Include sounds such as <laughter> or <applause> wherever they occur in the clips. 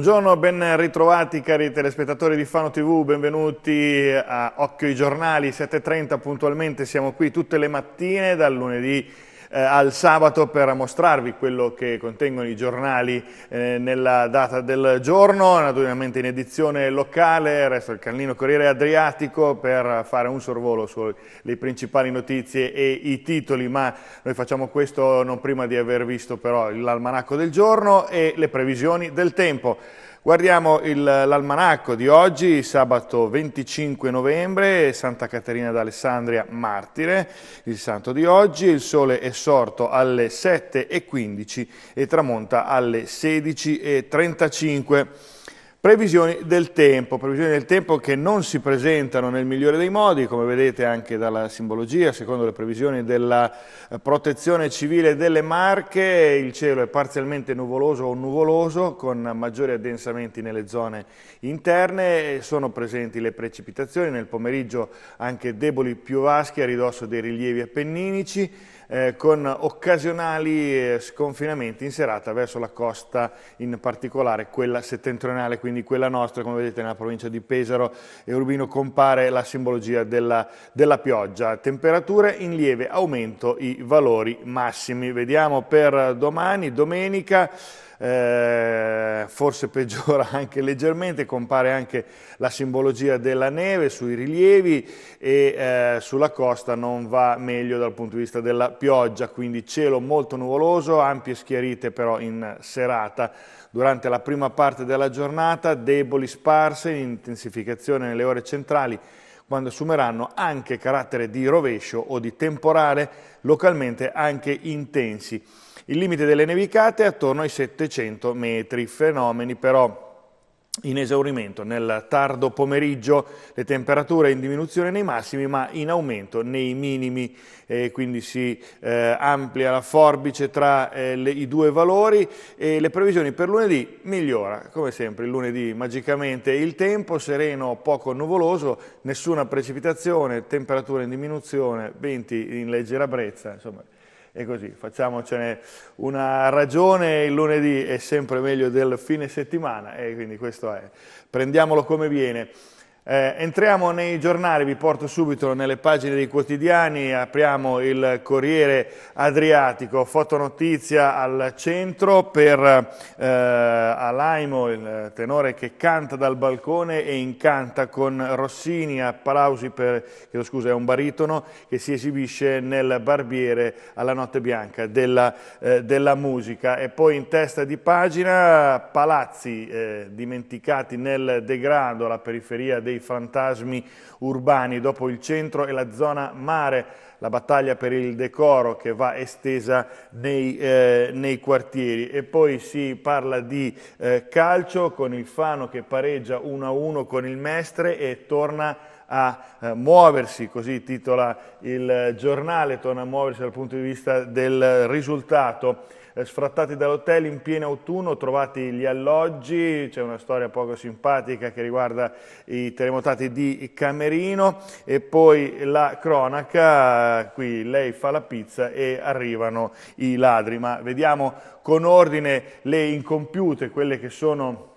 Buongiorno, ben ritrovati cari telespettatori di Fano TV, benvenuti a Occhio i Giornali, 7.30 puntualmente, siamo qui tutte le mattine dal lunedì eh, al sabato per mostrarvi quello che contengono i giornali eh, nella data del giorno, naturalmente in edizione locale, resta il Carlino Corriere Adriatico per fare un sorvolo sulle principali notizie e i titoli, ma noi facciamo questo non prima di aver visto però l'almanacco del giorno e le previsioni del tempo. Guardiamo l'almanacco di oggi, sabato 25 novembre, Santa Caterina d'Alessandria, martire, il santo di oggi, il sole è sorto alle 7.15 e tramonta alle 16.35. Previsioni del tempo, previsioni del tempo che non si presentano nel migliore dei modi, come vedete anche dalla simbologia, secondo le previsioni della eh, protezione civile delle Marche, il cielo è parzialmente nuvoloso o nuvoloso, con maggiori addensamenti nelle zone interne, sono presenti le precipitazioni, nel pomeriggio anche deboli piovaschi a ridosso dei rilievi appenninici, eh, con occasionali eh, sconfinamenti in serata verso la costa, in particolare quella settentrionale, quindi quella nostra, come vedete nella provincia di Pesaro e Urbino compare la simbologia della, della pioggia. Temperature in lieve aumento i valori massimi. Vediamo per domani, domenica eh, forse peggiora <laughs> anche leggermente, compare anche la simbologia della neve sui rilievi e eh, sulla costa non va meglio dal punto di vista della pioggia, quindi cielo molto nuvoloso, ampie schiarite però in serata durante la prima parte della giornata, deboli sparse, intensificazione nelle ore centrali quando assumeranno anche carattere di rovescio o di temporale, localmente anche intensi. Il limite delle nevicate è attorno ai 700 metri, fenomeni però in esaurimento nel tardo pomeriggio, le temperature in diminuzione nei massimi ma in aumento nei minimi, eh, quindi si eh, amplia la forbice tra eh, le, i due valori e le previsioni per lunedì migliora, come sempre il lunedì magicamente il tempo, sereno, poco nuvoloso, nessuna precipitazione, temperature in diminuzione, 20 in leggera brezza, insomma e così. Facciamocene una ragione, il lunedì è sempre meglio del fine settimana e quindi questo è, prendiamolo come viene. Eh, entriamo nei giornali, vi porto subito nelle pagine dei quotidiani, apriamo il Corriere Adriatico, fotonotizia al centro per eh, Alaimo, il tenore che canta dal balcone e incanta con Rossini, applausi per, chiedo scusa, è un baritono che si esibisce nel Barbiere alla Notte Bianca della, eh, della musica. E poi in testa di pagina palazzi eh, dimenticati nel degrado, la periferia dei fantasmi urbani, dopo il centro e la zona mare, la battaglia per il decoro che va estesa nei, eh, nei quartieri. E poi si parla di eh, calcio con il Fano che pareggia 1-1 con il Mestre e torna a eh, muoversi, così titola il eh, giornale, torna a muoversi dal punto di vista del risultato eh, sfrattati dall'hotel in pieno autunno, trovati gli alloggi, c'è una storia poco simpatica che riguarda i terremotati di Camerino e poi la cronaca, qui lei fa la pizza e arrivano i ladri, ma vediamo con ordine le incompiute, quelle che sono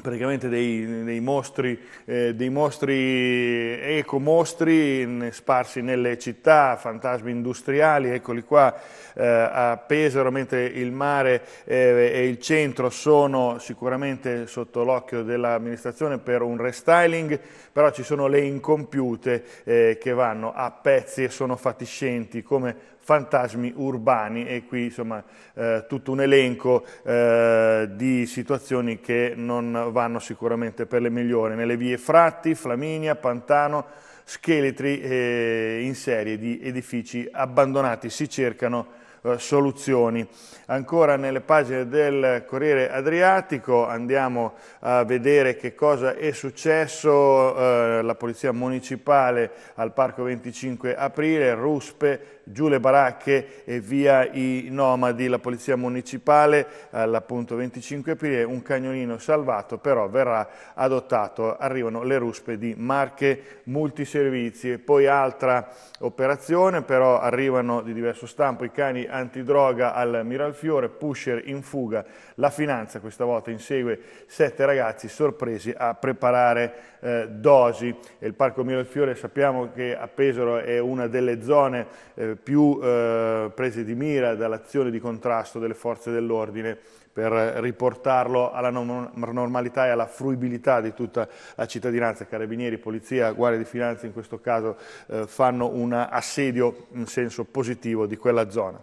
praticamente dei, dei mostri, eh, dei mostri ecomostri sparsi nelle città, fantasmi industriali, eccoli qua eh, a Pesaro, mentre il mare eh, e il centro sono sicuramente sotto l'occhio dell'amministrazione per un restyling, però ci sono le incompiute eh, che vanno a pezzi e sono fatiscenti come fantasmi urbani e qui insomma eh, tutto un elenco eh, di situazioni che non vanno sicuramente per le migliori nelle vie Fratti, Flaminia, Pantano, scheletri eh, in serie di edifici abbandonati, si cercano eh, soluzioni. Ancora nelle pagine del Corriere Adriatico andiamo a vedere che cosa è successo, eh, la Polizia Municipale al Parco 25 Aprile, Ruspe, giù le baracche e via i nomadi, la polizia municipale all'appunto 25 aprile, un cagnolino salvato però verrà adottato, arrivano le ruspe di Marche Multiservizi e poi altra operazione, però arrivano di diverso stampo i cani antidroga al Miralfiore, pusher in fuga, la finanza questa volta insegue sette ragazzi sorpresi a preparare eh, dosi e il Parco Miralfiore sappiamo che a Pesaro è una delle zone eh, più eh, prese di mira dall'azione di contrasto delle forze dell'ordine per riportarlo alla normalità e alla fruibilità di tutta la cittadinanza. Carabinieri, Polizia, Guardia di Finanza in questo caso eh, fanno un assedio in senso positivo di quella zona.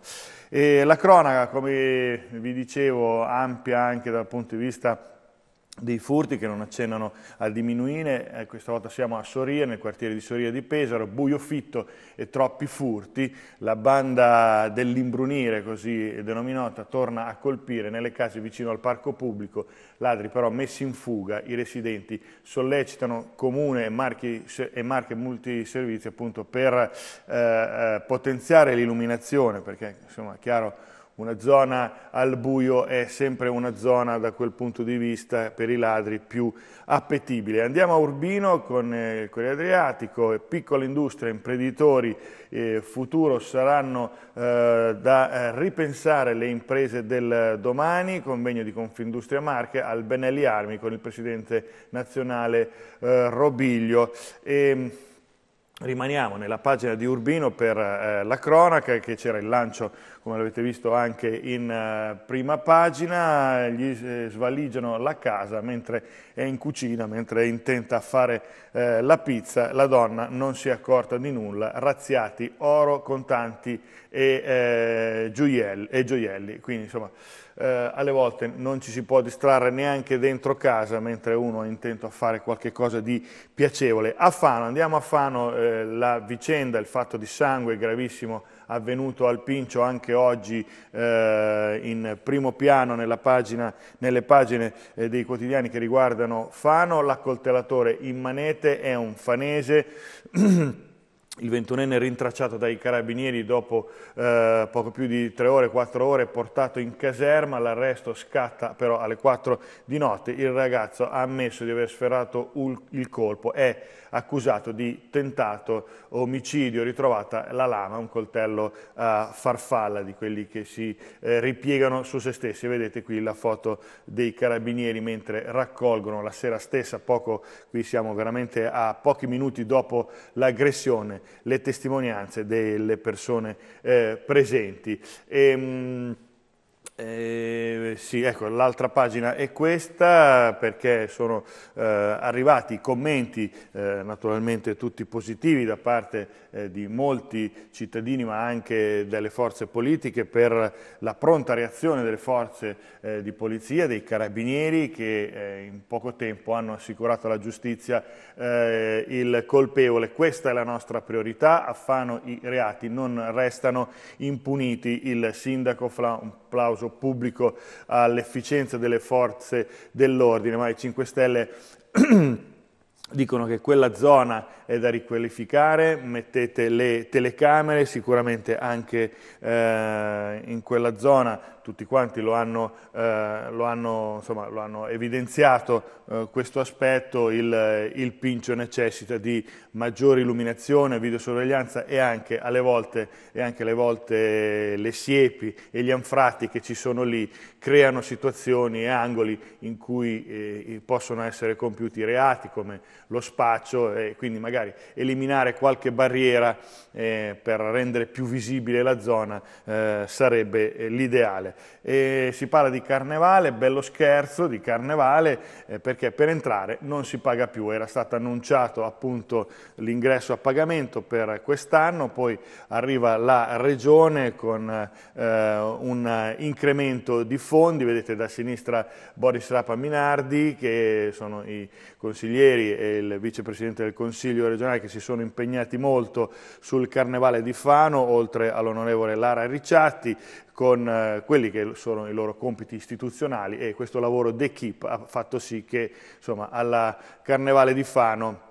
E la cronaca, come vi dicevo, ampia anche dal punto di vista dei furti che non accennano a diminuire, eh, questa volta siamo a Soria, nel quartiere di Soria di Pesaro, buio fitto e troppi furti, la banda dell'imbrunire, così denominata, torna a colpire nelle case vicino al parco pubblico, ladri però messi in fuga, i residenti sollecitano comune e, marchi, e marche multiservizi appunto per eh, eh, potenziare l'illuminazione, perché insomma è chiaro una zona al buio è sempre una zona da quel punto di vista per i ladri più appetibile. Andiamo a Urbino con eh, il Corriere Adriatico, piccole industrie, imprenditori, eh, futuro saranno eh, da eh, ripensare le imprese del domani, convegno di Confindustria Marche al Benelli Armi con il presidente nazionale eh, Robiglio. E, ehm, Rimaniamo nella pagina di Urbino per eh, la cronaca, che c'era il lancio, come l'avete visto, anche in eh, prima pagina. Gli eh, svaligiano la casa mentre è in cucina, mentre è intenta a fare eh, la pizza. La donna non si è accorta di nulla. Razziati oro, contanti e, eh, gioielli, e gioielli. Quindi, insomma, eh, alle volte non ci si può distrarre neanche dentro casa mentre uno è intento a fare qualcosa di piacevole. A Fano, andiamo a Fano, eh, la vicenda, il fatto di sangue gravissimo avvenuto al Pincio anche oggi eh, in primo piano pagina, nelle pagine eh, dei quotidiani che riguardano Fano, l'accoltellatore in manete è un fanese <clears throat> Il 21enne rintracciato dai carabinieri dopo eh, poco più di 3 ore, 4 ore, portato in caserma, l'arresto scatta però alle 4 di notte, il ragazzo ha ammesso di aver sferrato il colpo, è accusato di tentato omicidio, ritrovata la lama, un coltello a eh, farfalla di quelli che si eh, ripiegano su se stessi, vedete qui la foto dei carabinieri mentre raccolgono la sera stessa, poco, qui siamo veramente a pochi minuti dopo l'aggressione le testimonianze delle persone eh, presenti. E, ehm, mh, eh, sì, ecco, l'altra pagina è questa perché sono eh, arrivati commenti eh, naturalmente tutti positivi da parte eh, di molti cittadini ma anche delle forze politiche per la pronta reazione delle forze eh, di polizia, dei carabinieri che eh, in poco tempo hanno assicurato alla giustizia il colpevole. Questa è la nostra priorità, affano i reati, non restano impuniti. Il sindaco, fa un applauso scontro pubblico all'efficienza delle forze dell'ordine, ma i 5 Stelle <clears throat> dicono che quella zona è da riqualificare, mettete le telecamere, sicuramente anche eh, in quella zona tutti quanti lo hanno, eh, lo hanno, insomma, lo hanno evidenziato eh, questo aspetto, il, il, Pincio necessita di maggiore illuminazione, videosorveglianza e anche alle volte, e anche alle volte le siepi e gli anfratti che ci sono lì creano situazioni e angoli in cui eh, possono essere compiuti reati come lo spaccio e quindi magari eliminare qualche barriera eh, per rendere più visibile la zona eh, sarebbe eh, l'ideale. si parla di carnevale, bello scherzo di carnevale eh, perché per entrare non si paga più, era stato annunciato appunto l'ingresso a pagamento per quest'anno, poi arriva la regione con eh, un incremento di fondi, vedete da sinistra Boris Rapa Minardi che sono i consiglieri e il vicepresidente del Consiglio regionale che si sono impegnati molto sul Carnevale di Fano, oltre all'onorevole Lara Ricciatti, con eh, quelli che sono i loro compiti istituzionali e questo lavoro d'equipe ha fatto sì che insomma, alla Carnevale di Fano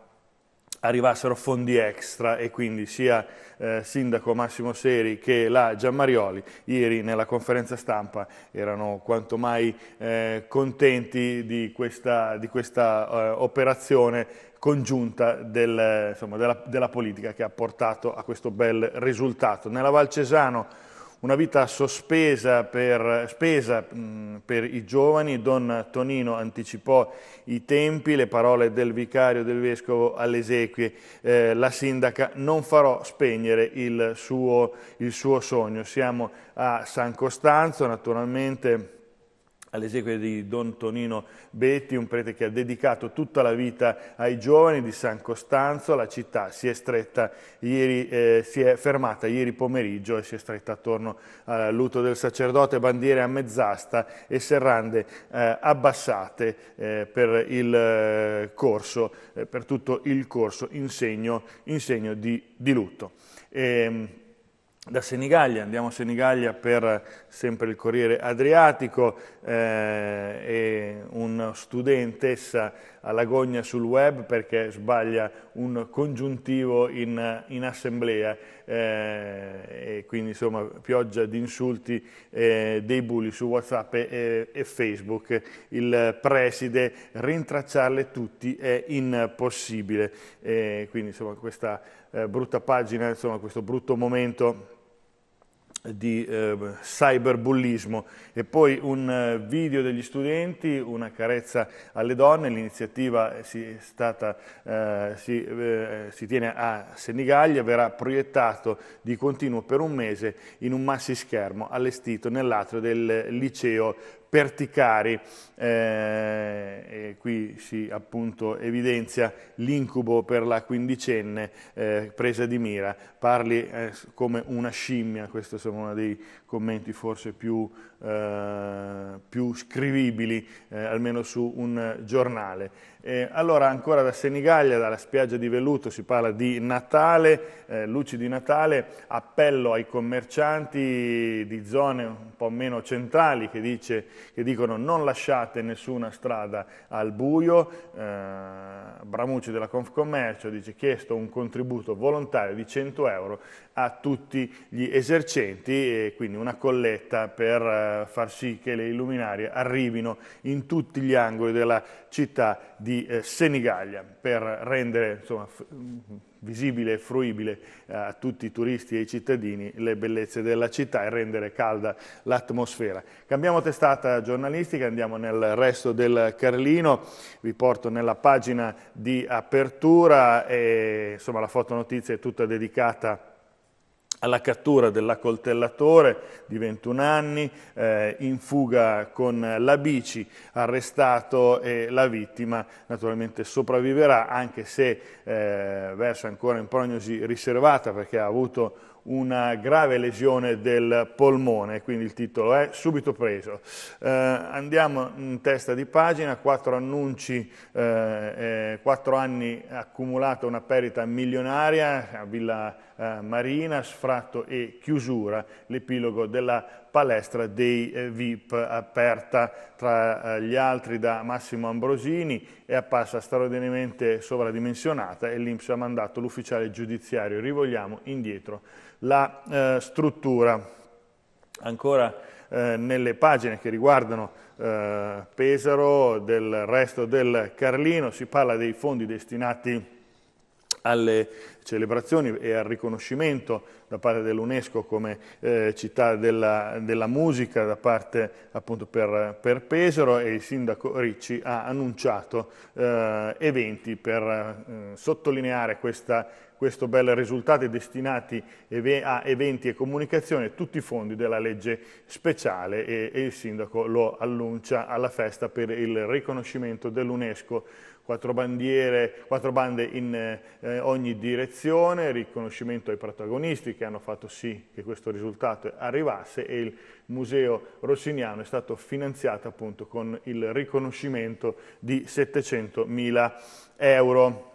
arrivassero fondi extra e quindi sia eh, Sindaco Massimo Seri che la Giammarioli ieri nella conferenza stampa erano quanto mai eh, contenti di questa, di questa eh, operazione congiunta del, insomma, della, della politica che ha portato a questo bel risultato. Nella Val Cesano una vita sospesa per, spesa mh, mm, per i giovani. Don Tonino anticipò i tempi, le parole del vicario del vescovo alle esequie. Eh, la sindaca non farò spegnere il suo, il suo sogno. Siamo a San Costanzo, naturalmente all'esequio di Don Tonino Betti, un prete che ha dedicato tutta la vita ai giovani di San Costanzo, la città si è, stretta ieri, eh, si è fermata ieri pomeriggio e si è stretta attorno al luto del sacerdote, bandiere a mezz'asta e serrande eh, abbassate eh, per, il, eh, corso, eh, per tutto il corso in segno, in segno di, di, lutto. E, ehm, da Senigallia, andiamo a Senigallia per eh, sempre il Corriere Adriatico, eh, un studentessa all'agonia sul web perché sbaglia un congiuntivo in, in assemblea eh, e quindi insomma pioggia di insulti eh, dei bulli su Whatsapp e, e, Facebook. Il preside rintracciarle tutti è impossibile, eh, quindi insomma questa eh, brutta pagina, insomma questo brutto momento di eh, cyberbullismo e poi un eh, video degli studenti, una carezza alle donne, l'iniziativa eh, si, stata, eh, si, eh, si, tiene a Senigallia, verrà proiettato di continuo per un mese in un massischermo allestito nell'atrio del liceo Perticari. Eh, qui si appunto evidenzia l'incubo per la quindicenne eh, presa di mira, parli eh, come una scimmia, questo è uno dei commenti forse più eh, più scrivibili, eh, almeno su un giornale. Eh, allora ancora da Senigallia, dalla spiaggia di Velluto, si parla di Natale, eh, luci di Natale, appello ai commercianti di zone un po' meno centrali che, dice, che dicono non lasciate nessuna strada al buio. Eh, Bramucci della Confcommercio dice chiesto un contributo volontario di 100 euro a tutti gli esercenti e quindi una colletta per eh, eh, far sì che le illuminarie arrivino in tutti gli angoli della città di eh, Senigallia per rendere insomma, visibile e fruibile eh, a tutti i turisti e i cittadini le bellezze della città e rendere calda l'atmosfera. Cambiamo testata giornalistica, andiamo nel resto del Carlino, vi porto nella pagina di apertura e insomma, la fotonotizia è tutta dedicata a alla cattura dell'accoltellatore di 21 anni, eh, in fuga con la bici, arrestato e la vittima naturalmente sopravviverà anche se eh, verso ancora in prognosi riservata perché ha avuto una grave lesione del polmone, quindi il titolo è subito preso. Eh, andiamo in testa di pagina, quattro annunci, eh, eh, quattro eh, anni accumulata una perdita milionaria a Villa eh, Marina, sfratto e chiusura, l'epilogo della palestra dei eh, VIP aperta tra eh, gli altri da Massimo Ambrosini è apparsa straordinariamente sovradimensionata e l'Inps ha mandato l'ufficiale giudiziario, rivogliamo indietro la eh, struttura. Ancora eh, nelle pagine che riguardano eh, Pesaro, del resto del Carlino, si parla dei fondi destinati alle celebrazioni e al riconoscimento da parte dell'UNESCO come eh, città della, della, musica da parte appunto per, per, Pesaro e il sindaco Ricci ha annunciato eh, eventi per eh, sottolineare questa, questo bel risultato e destinati a eventi e comunicazione tutti i fondi della legge speciale e, e il sindaco lo annuncia alla festa per il riconoscimento dell'UNESCO quattro bandiere, quattro bande in eh, ogni direzione, riconoscimento ai protagonisti che hanno fatto sì che questo risultato arrivasse e il Museo Rossiniano è stato finanziato appunto con il riconoscimento di 700.000 euro.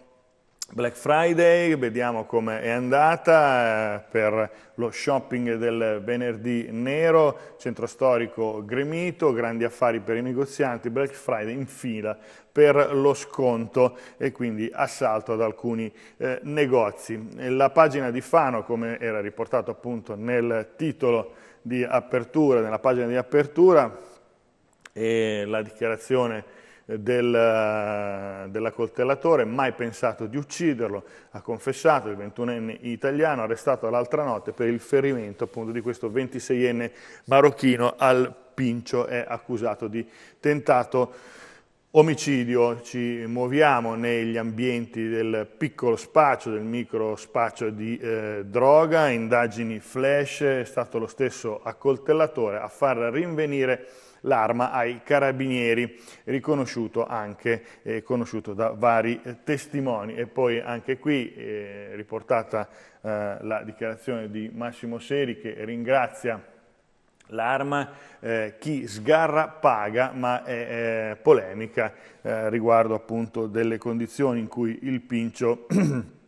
Black Friday, vediamo come è andata eh, per lo shopping del venerdì nero, centro storico gremito, grandi affari per i negozianti, Black Friday in fila per lo sconto e quindi assalto ad alcuni eh, negozi. La pagina di Fano, come era riportato appunto nel titolo di apertura, nella pagina di apertura, e la dichiarazione del, eh, dell'accoltellatore, mai pensato di ucciderlo, ha confessato il 21enne italiano, arrestato l'altra notte per il ferimento appunto di questo 26enne marocchino al Pincio, è accusato di tentato omicidio, ci muoviamo negli ambienti del piccolo spaccio, del micro spaccio di eh, droga, indagini flash, è stato lo stesso accoltellatore a far rinvenire l'arma ai carabinieri, riconosciuto anche eh, conosciuto da vari eh, testimoni. E poi anche qui eh, riportata eh, la dichiarazione di Massimo Seri che ringrazia L'arma eh, chi sgarra paga, ma è, è polemica eh, riguardo appunto delle condizioni in cui il pincio <clears throat>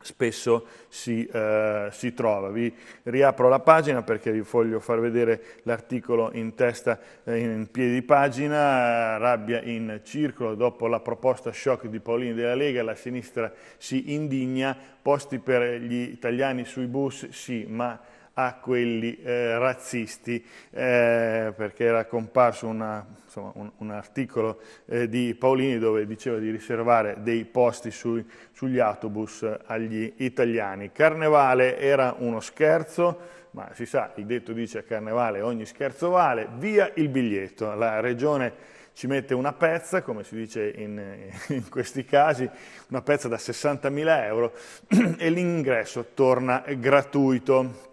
spesso si, eh, si, trova. Vi riapro la pagina perché vi voglio far vedere l'articolo in testa, eh, in piedi di pagina, rabbia in circolo dopo la proposta shock di Paolini della Lega, la sinistra si indigna, posti per gli italiani sui bus sì, ma a quelli eh, razzisti, eh, perché era comparso una, insomma, un, un, articolo eh, di Paolini dove diceva di riservare dei posti su, sugli autobus eh, agli italiani. Carnevale era uno scherzo, ma si sa, il detto dice a Carnevale ogni scherzo vale, via il biglietto, la regione ci mette una pezza, come si dice in, eh, in questi casi, una pezza da 60.000 euro <clears throat> e l'ingresso torna gratuito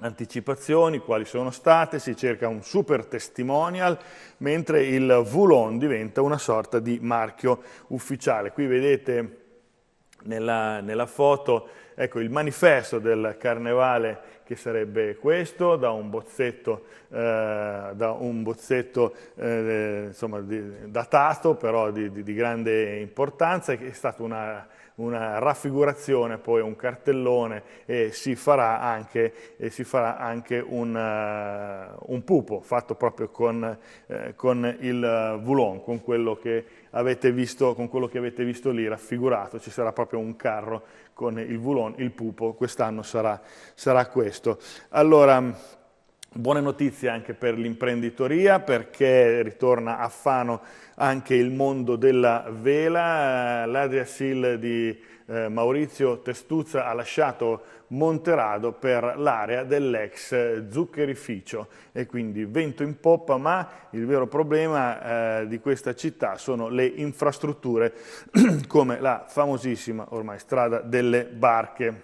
anticipazioni, quali sono state, si cerca un super testimonial, mentre il Vulon diventa una sorta di marchio ufficiale. Qui vedete nella, nella foto ecco, il manifesto del carnevale che sarebbe questo, da un bozzetto, eh, da un bozzetto eh, insomma, di, datato però di, di, di grande importanza, è stata una una raffigurazione, poi un cartellone e si farà anche, e si farà anche un, uh, un, pupo fatto proprio con, eh, con il Voulon, con quello, che avete visto, con quello, che avete visto, lì raffigurato, ci sarà proprio un carro con il Voulon, il pupo, quest'anno sarà, sarà questo. Allora, Buone notizie anche per l'imprenditoria perché ritorna a Fano anche il mondo della vela. Eh, L'Adria Sil di eh, Maurizio Testuzza ha lasciato Monterado per l'area dell'ex zuccherificio e quindi vento in poppa ma il vero problema eh, di questa città sono le infrastrutture <clears throat> come la famosissima ormai strada delle barche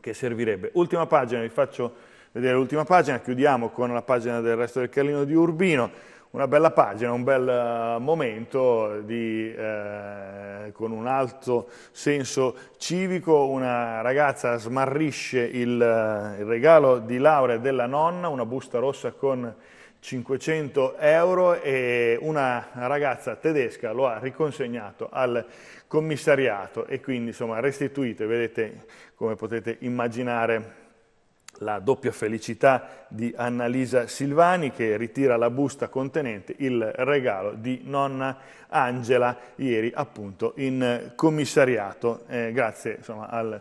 che servirebbe. Ultima pagina, vi faccio vedere l'ultima pagina, chiudiamo con la pagina del resto del Carlino di Urbino, una bella pagina, un bel eh, momento di, eh, con un alto senso civico, una ragazza smarrisce il, eh, il regalo di laurea della nonna, una busta rossa con 500 euro e una ragazza tedesca lo ha riconsegnato al commissariato e quindi insomma restituite, vedete come potete immaginare la doppia felicità di Annalisa Silvani che ritira la busta contenente il regalo di nonna Angela ieri appunto in commissariato, eh, grazie insomma, al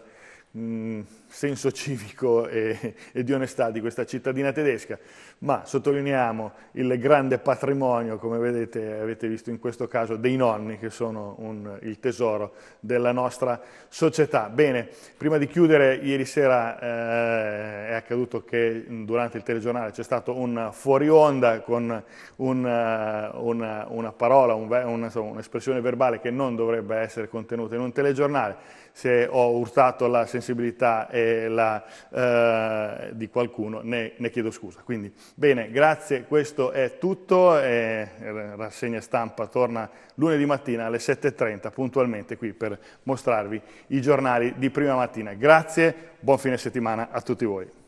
Mm, senso civico e, e, di onestà di questa cittadina tedesca, ma sottolineiamo il grande patrimonio, come vedete, avete visto in questo caso, dei nonni che sono un, il tesoro della nostra società. Bene, prima di chiudere, ieri sera eh, è accaduto che durante il telegiornale c'è stato un fuori onda con un, eh, una, una, parola, un'espressione un, un verbale che non dovrebbe essere contenuta in un telegiornale se ho urtato la sensibilità la, eh, di qualcuno ne, ne, chiedo scusa. Quindi, bene, grazie, questo è tutto, eh, rassegna stampa torna lunedì mattina alle 7.30 puntualmente qui per mostrarvi i giornali di prima mattina. Grazie, buon fine settimana a tutti voi.